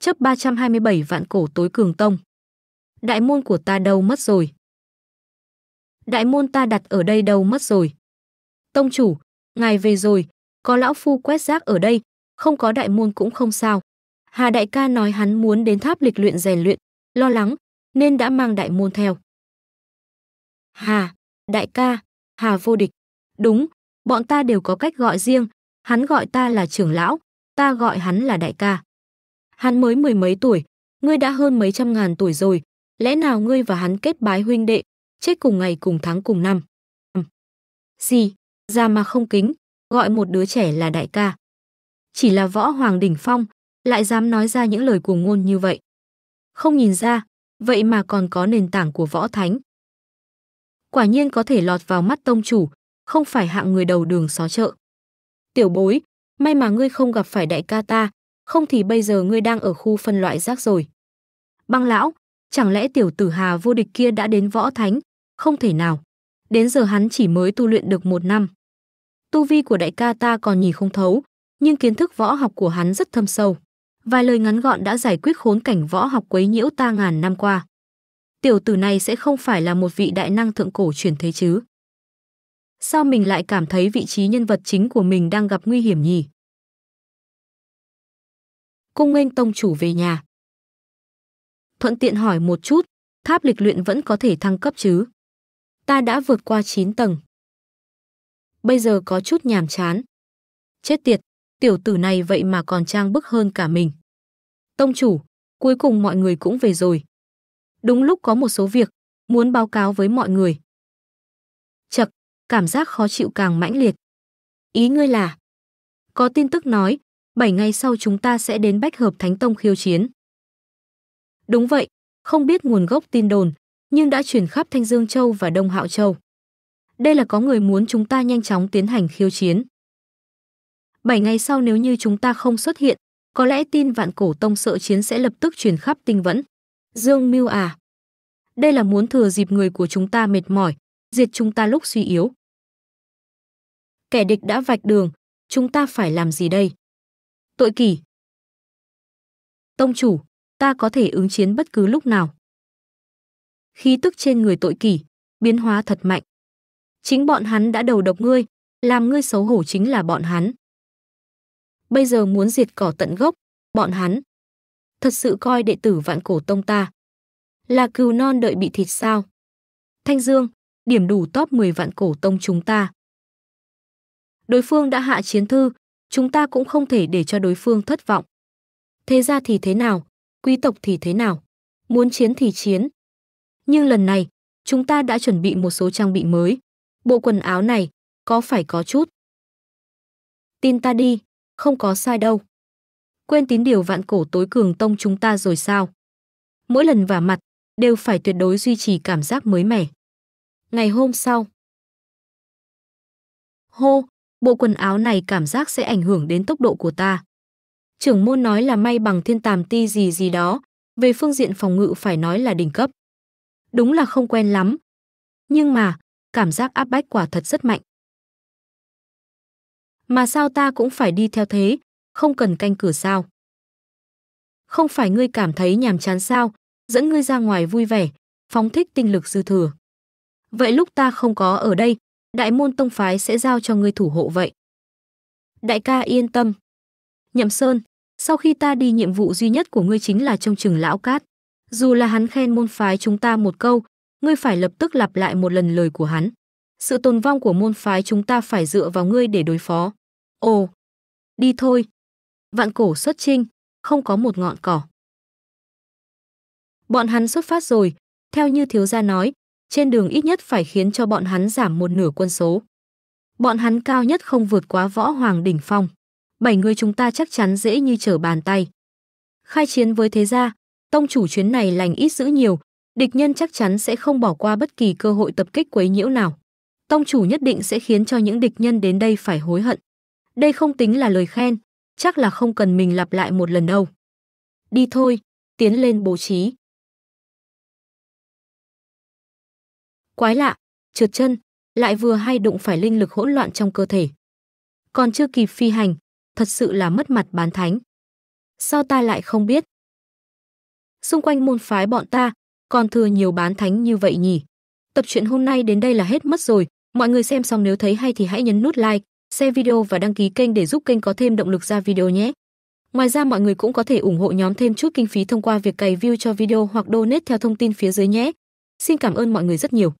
chấp 327 vạn cổ tối cường tông. Đại môn của ta đâu mất rồi? Đại môn ta đặt ở đây đâu mất rồi? Tông chủ, ngài về rồi, có lão phu quét rác ở đây, không có đại môn cũng không sao. Hà đại ca nói hắn muốn đến tháp lịch luyện rèn luyện, lo lắng, nên đã mang đại môn theo. Hà, đại ca, Hà vô địch. Đúng, bọn ta đều có cách gọi riêng, hắn gọi ta là trưởng lão, ta gọi hắn là đại ca. Hắn mới mười mấy tuổi, ngươi đã hơn mấy trăm ngàn tuổi rồi, lẽ nào ngươi và hắn kết bái huynh đệ, chết cùng ngày cùng tháng cùng năm? Ừ. Gì, ra mà không kính, gọi một đứa trẻ là đại ca. Chỉ là võ hoàng đỉnh phong, lại dám nói ra những lời cuồng ngôn như vậy. Không nhìn ra, vậy mà còn có nền tảng của võ thánh. Quả nhiên có thể lọt vào mắt tông chủ, không phải hạng người đầu đường xó chợ. Tiểu bối, may mà ngươi không gặp phải đại ca ta, không thì bây giờ ngươi đang ở khu phân loại rác rồi. Băng lão, chẳng lẽ tiểu tử Hà vô địch kia đã đến võ thánh? Không thể nào. Đến giờ hắn chỉ mới tu luyện được một năm. Tu vi của đại ca ta còn nhìn không thấu, nhưng kiến thức võ học của hắn rất thâm sâu. Vài lời ngắn gọn đã giải quyết khốn cảnh võ học quấy nhiễu ta ngàn năm qua. Tiểu tử này sẽ không phải là một vị đại năng thượng cổ truyền thế chứ? Sao mình lại cảm thấy vị trí nhân vật chính của mình đang gặp nguy hiểm nhỉ? cung nghênh tông chủ về nhà. Thuận tiện hỏi một chút, tháp lịch luyện vẫn có thể thăng cấp chứ? Ta đã vượt qua 9 tầng. Bây giờ có chút nhàm chán. Chết tiệt, tiểu tử này vậy mà còn trang bức hơn cả mình. Tông chủ, cuối cùng mọi người cũng về rồi. Đúng lúc có một số việc, muốn báo cáo với mọi người. Chật, cảm giác khó chịu càng mãnh liệt. Ý ngươi là, có tin tức nói, 7 ngày sau chúng ta sẽ đến Bách Hợp Thánh Tông khiêu chiến. Đúng vậy, không biết nguồn gốc tin đồn, nhưng đã chuyển khắp Thanh Dương Châu và Đông Hạo Châu. Đây là có người muốn chúng ta nhanh chóng tiến hành khiêu chiến. 7 ngày sau nếu như chúng ta không xuất hiện, có lẽ tin vạn cổ tông sợ chiến sẽ lập tức truyền khắp tinh vẫn. Dương Mưu à, đây là muốn thừa dịp người của chúng ta mệt mỏi, diệt chúng ta lúc suy yếu. Kẻ địch đã vạch đường, chúng ta phải làm gì đây? Tội kỷ Tông chủ, ta có thể ứng chiến bất cứ lúc nào. Khí tức trên người tội kỷ, biến hóa thật mạnh. Chính bọn hắn đã đầu độc ngươi, làm ngươi xấu hổ chính là bọn hắn. Bây giờ muốn diệt cỏ tận gốc, bọn hắn. Thật sự coi đệ tử vạn cổ tông ta. Là cừu non đợi bị thịt sao. Thanh Dương, điểm đủ top 10 vạn cổ tông chúng ta. Đối phương đã hạ chiến thư, chúng ta cũng không thể để cho đối phương thất vọng. Thế ra thì thế nào, quý tộc thì thế nào, muốn chiến thì chiến. Nhưng lần này, chúng ta đã chuẩn bị một số trang bị mới. Bộ quần áo này, có phải có chút? Tin ta đi, không có sai đâu. Quên tín điều vạn cổ tối cường tông chúng ta rồi sao? Mỗi lần vả mặt, đều phải tuyệt đối duy trì cảm giác mới mẻ. Ngày hôm sau. Hô, bộ quần áo này cảm giác sẽ ảnh hưởng đến tốc độ của ta. Trưởng môn nói là may bằng thiên tàm ti gì gì đó, về phương diện phòng ngự phải nói là đỉnh cấp. Đúng là không quen lắm. Nhưng mà, cảm giác áp bách quả thật rất mạnh. Mà sao ta cũng phải đi theo thế, không cần canh cửa sao? Không phải ngươi cảm thấy nhàm chán sao, dẫn ngươi ra ngoài vui vẻ, phóng thích tinh lực dư thừa. Vậy lúc ta không có ở đây, đại môn tông phái sẽ giao cho ngươi thủ hộ vậy. Đại ca yên tâm. Nhậm Sơn, sau khi ta đi nhiệm vụ duy nhất của ngươi chính là trông chừng lão cát. Dù là hắn khen môn phái chúng ta một câu, ngươi phải lập tức lặp lại một lần lời của hắn. Sự tồn vong của môn phái chúng ta phải dựa vào ngươi để đối phó. Ồ, đi thôi. Vạn cổ xuất trinh, không có một ngọn cỏ. Bọn hắn xuất phát rồi, theo như thiếu gia nói, trên đường ít nhất phải khiến cho bọn hắn giảm một nửa quân số. Bọn hắn cao nhất không vượt quá võ hoàng đỉnh phong. Bảy người chúng ta chắc chắn dễ như trở bàn tay. Khai chiến với thế gia, tông chủ chuyến này lành ít giữ nhiều, địch nhân chắc chắn sẽ không bỏ qua bất kỳ cơ hội tập kích quấy nhiễu nào. Tông chủ nhất định sẽ khiến cho những địch nhân đến đây phải hối hận. Đây không tính là lời khen, chắc là không cần mình lặp lại một lần đâu. Đi thôi, tiến lên bố trí. quái lạ, trượt chân, lại vừa hay đụng phải linh lực hỗn loạn trong cơ thể. Còn chưa kịp phi hành, thật sự là mất mặt bán thánh. Sao ta lại không biết? Xung quanh môn phái bọn ta, còn thừa nhiều bán thánh như vậy nhỉ? Tập truyện hôm nay đến đây là hết mất rồi. Mọi người xem xong nếu thấy hay thì hãy nhấn nút like, share video và đăng ký kênh để giúp kênh có thêm động lực ra video nhé. Ngoài ra mọi người cũng có thể ủng hộ nhóm thêm chút kinh phí thông qua việc cày view cho video hoặc donate theo thông tin phía dưới nhé. Xin cảm ơn mọi người rất nhiều.